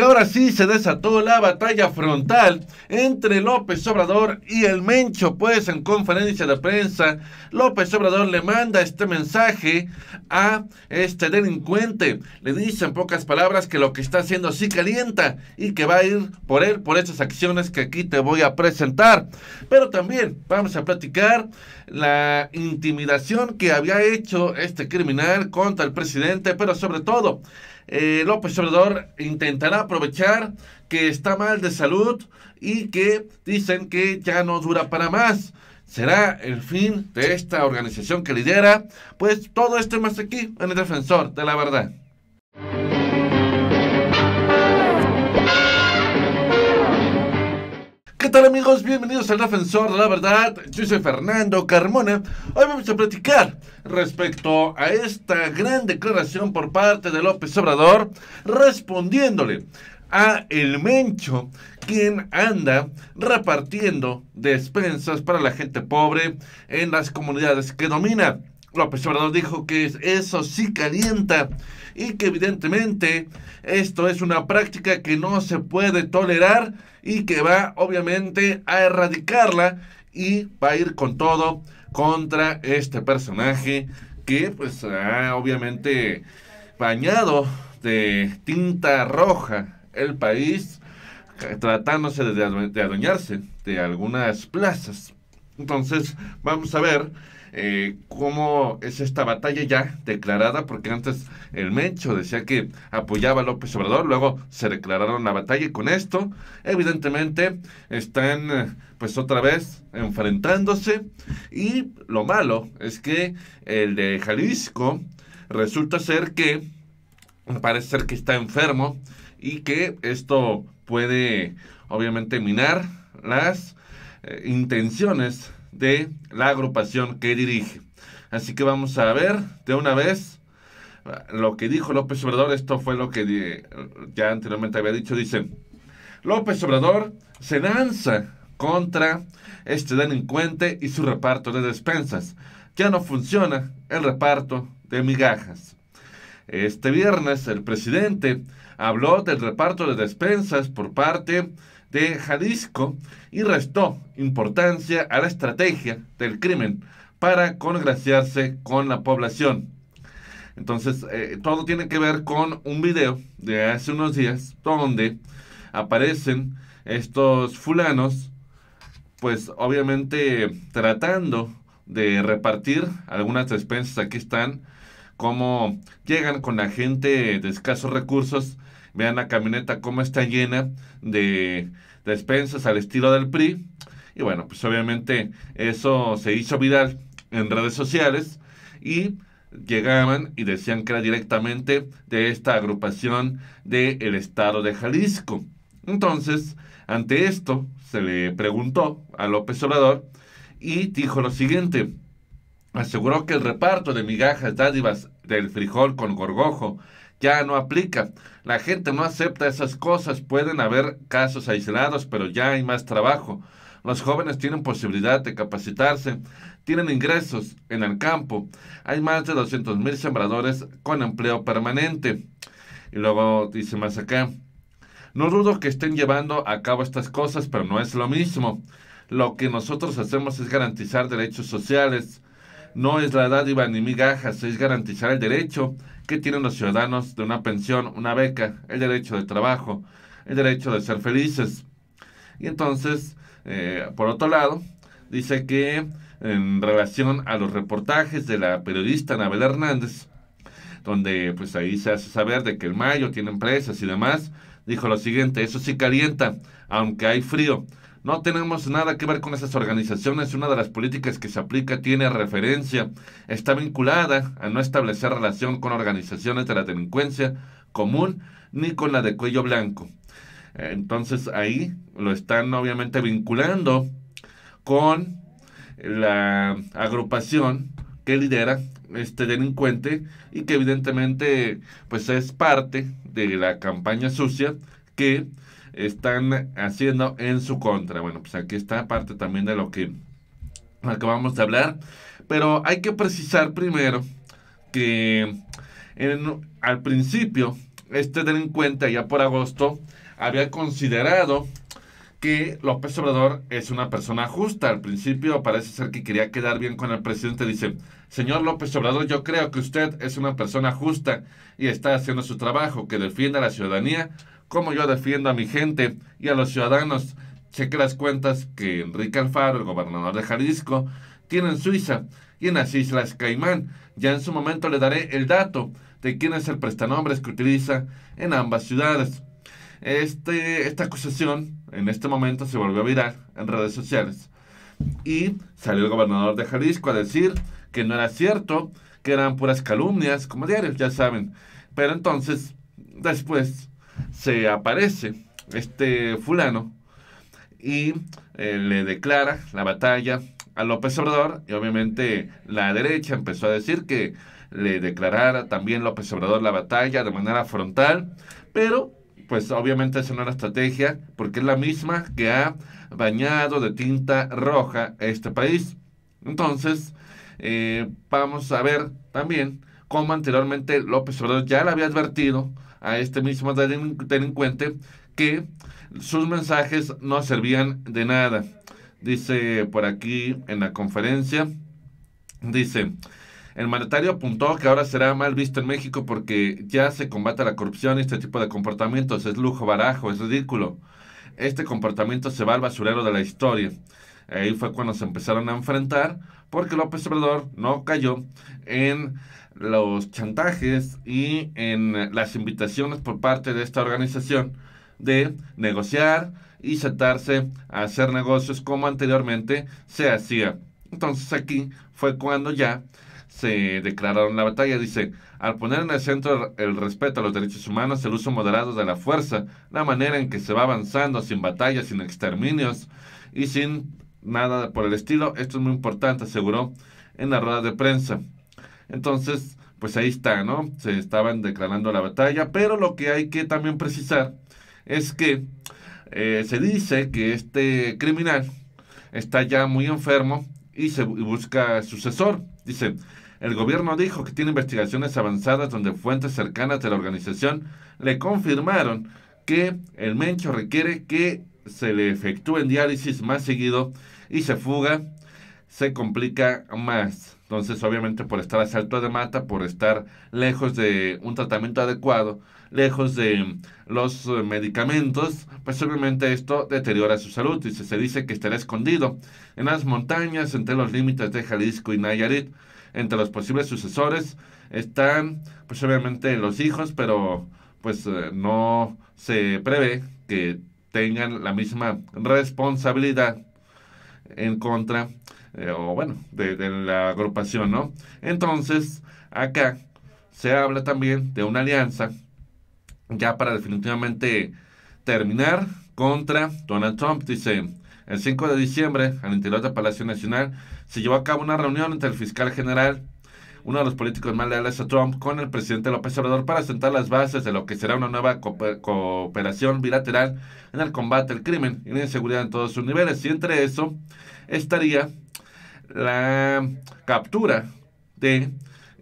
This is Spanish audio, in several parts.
ahora sí se desató la batalla frontal entre López Obrador y el Mencho, pues en conferencia de prensa, López Obrador le manda este mensaje a este delincuente. Le dice en pocas palabras que lo que está haciendo sí calienta y que va a ir por él por esas acciones que aquí te voy a presentar. Pero también vamos a platicar la intimidación que había hecho este criminal contra el presidente, pero sobre todo eh, López Obrador intentará aprovechar que está mal de salud y que dicen que ya no dura para más. Será el fin de esta organización que lidera, pues todo esto más aquí en el defensor de la verdad. ¿qué tal amigos? Bienvenidos al Defensor de la Verdad. Yo soy Fernando Carmona. Hoy vamos a platicar respecto a esta gran declaración por parte de López Obrador respondiéndole a el Mencho, quien anda repartiendo despensas para la gente pobre en las comunidades que domina. López Obrador dijo que eso sí calienta y que evidentemente esto es una práctica que no se puede tolerar y que va obviamente a erradicarla y va a ir con todo contra este personaje que pues ha obviamente bañado de tinta roja el país tratándose de, de adueñarse de algunas plazas. Entonces, vamos a ver eh, cómo es esta batalla ya declarada, porque antes el Mencho decía que apoyaba a López Obrador, luego se declararon la batalla y con esto, evidentemente, están eh, pues otra vez enfrentándose y lo malo es que el de Jalisco resulta ser que parece ser que está enfermo y que esto puede obviamente minar las eh, intenciones de la agrupación que dirige. Así que vamos a ver de una vez eh, lo que dijo López Obrador. Esto fue lo que eh, ya anteriormente había dicho. dice López Obrador se lanza contra este delincuente y su reparto de despensas. Ya no funciona el reparto de migajas. Este viernes el presidente habló del reparto de despensas por parte de Jalisco y restó importancia a la estrategia del crimen para congraciarse con la población. Entonces, eh, todo tiene que ver con un video de hace unos días donde aparecen estos fulanos, pues obviamente tratando de repartir algunas despensas. Aquí están, como llegan con la gente de escasos recursos Vean la camioneta cómo está llena de despensas al estilo del PRI. Y bueno, pues obviamente eso se hizo viral en redes sociales y llegaban y decían que era directamente de esta agrupación del estado de Jalisco. Entonces, ante esto, se le preguntó a López Obrador y dijo lo siguiente. Aseguró que el reparto de migajas dádivas del frijol con gorgojo ya no aplica. La gente no acepta esas cosas. Pueden haber casos aislados, pero ya hay más trabajo. Los jóvenes tienen posibilidad de capacitarse, tienen ingresos en el campo. Hay más de 200 mil sembradores con empleo permanente. Y luego dice más acá, no dudo que estén llevando a cabo estas cosas, pero no es lo mismo. Lo que nosotros hacemos es garantizar derechos sociales. No es la dádiva ni migajas, es garantizar el derecho que tienen los ciudadanos de una pensión, una beca, el derecho de trabajo, el derecho de ser felices. Y entonces, eh, por otro lado, dice que en relación a los reportajes de la periodista Nabel Hernández, donde pues ahí se hace saber de que el mayo tiene empresas y demás, dijo lo siguiente, eso sí calienta, aunque hay frío, no tenemos nada que ver con esas organizaciones. Una de las políticas que se aplica tiene referencia, está vinculada a no establecer relación con organizaciones de la delincuencia común ni con la de cuello blanco. Entonces ahí lo están obviamente vinculando con la agrupación que lidera este delincuente y que evidentemente pues es parte de la campaña sucia que están haciendo en su contra. Bueno, pues aquí está parte también de lo que acabamos de hablar. Pero hay que precisar primero que en, al principio, este delincuente ya por agosto había considerado que López Obrador es una persona justa. Al principio parece ser que quería quedar bien con el presidente. Dice, señor López Obrador, yo creo que usted es una persona justa y está haciendo su trabajo, que defiende a la ciudadanía cómo yo defiendo a mi gente y a los ciudadanos. Cheque las cuentas que Enrique Alfaro, el gobernador de Jalisco, tiene en Suiza y en las Islas Caimán. Ya en su momento le daré el dato de quién es el prestanombres que utiliza en ambas ciudades. Este, esta acusación en este momento se volvió viral en redes sociales. Y salió el gobernador de Jalisco a decir que no era cierto, que eran puras calumnias, como diarios, ya saben. Pero entonces, después, se aparece este fulano y eh, le declara la batalla a López Obrador y obviamente la derecha empezó a decir que le declarara también López Obrador la batalla de manera frontal, pero pues obviamente esa no estrategia porque es la misma que ha bañado de tinta roja este país. Entonces, eh, vamos a ver también cómo anteriormente López Obrador ya le había advertido a este mismo delincuente que sus mensajes no servían de nada. Dice por aquí en la conferencia, dice, el mandatario apuntó que ahora será mal visto en México porque ya se combate la corrupción y este tipo de comportamientos. Es lujo barajo, es ridículo. Este comportamiento se va al basurero de la historia. Ahí fue cuando se empezaron a enfrentar porque López Obrador no cayó en los chantajes y en las invitaciones por parte de esta organización de negociar y sentarse a hacer negocios como anteriormente se hacía. Entonces aquí fue cuando ya se declararon la batalla. Dice, al poner en el centro el respeto a los derechos humanos, el uso moderado de la fuerza, la manera en que se va avanzando sin batallas, sin exterminios y sin nada por el estilo. Esto es muy importante, aseguró en la rueda de prensa. Entonces, pues ahí está, ¿no? Se estaban declarando la batalla, pero lo que hay que también precisar es que eh, se dice que este criminal está ya muy enfermo y se y busca sucesor. Dice, el gobierno dijo que tiene investigaciones avanzadas donde fuentes cercanas de la organización le confirmaron que el Mencho requiere que se le en diálisis más seguido y se fuga, se complica más. Entonces, obviamente, por estar a salto de mata, por estar lejos de un tratamiento adecuado, lejos de los eh, medicamentos, pues obviamente esto deteriora su salud y se dice que estará escondido en las montañas, entre los límites de Jalisco y Nayarit. Entre los posibles sucesores están, pues obviamente, los hijos, pero pues eh, no se prevé que tengan la misma responsabilidad en contra, eh, o bueno, de, la agrupación, ¿no? Entonces, acá se habla también de una alianza ya para definitivamente terminar contra Donald Trump, dice. El 5 de diciembre, al interior del Palacio Nacional, se llevó a cabo una reunión entre el fiscal general uno de los políticos más leales a Trump, con el presidente López Obrador para sentar las bases de lo que será una nueva cooperación bilateral en el combate al crimen y la inseguridad en todos sus niveles. Y entre eso estaría la captura de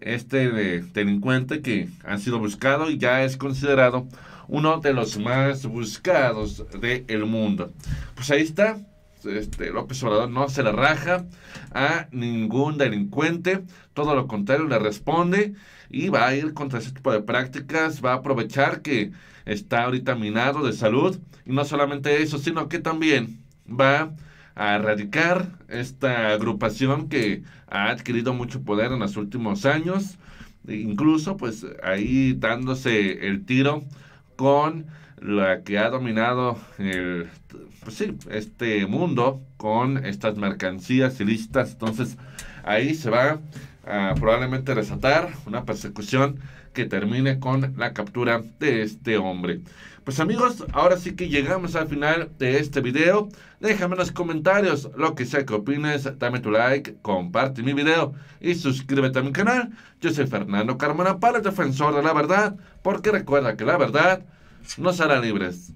este eh, delincuente que ha sido buscado y ya es considerado uno de los más buscados del mundo. Pues ahí está este, López Obrador no se le raja a ningún delincuente, todo lo contrario, le responde y va a ir contra ese tipo de prácticas, va a aprovechar que está ahorita minado de salud y no solamente eso, sino que también va a erradicar esta agrupación que ha adquirido mucho poder en los últimos años, e incluso pues ahí dándose el tiro con la que ha dominado el, pues sí, este mundo con estas mercancías ilícitas Entonces ahí se va a probablemente resaltar una persecución que termine con la captura de este hombre. Pues amigos, ahora sí que llegamos al final de este video. Déjame en los comentarios lo que sea que opines, dame tu like, comparte mi video y suscríbete a mi canal. Yo soy Fernando Carmona para Defensor de la Verdad, porque recuerda que la verdad nos hará libres.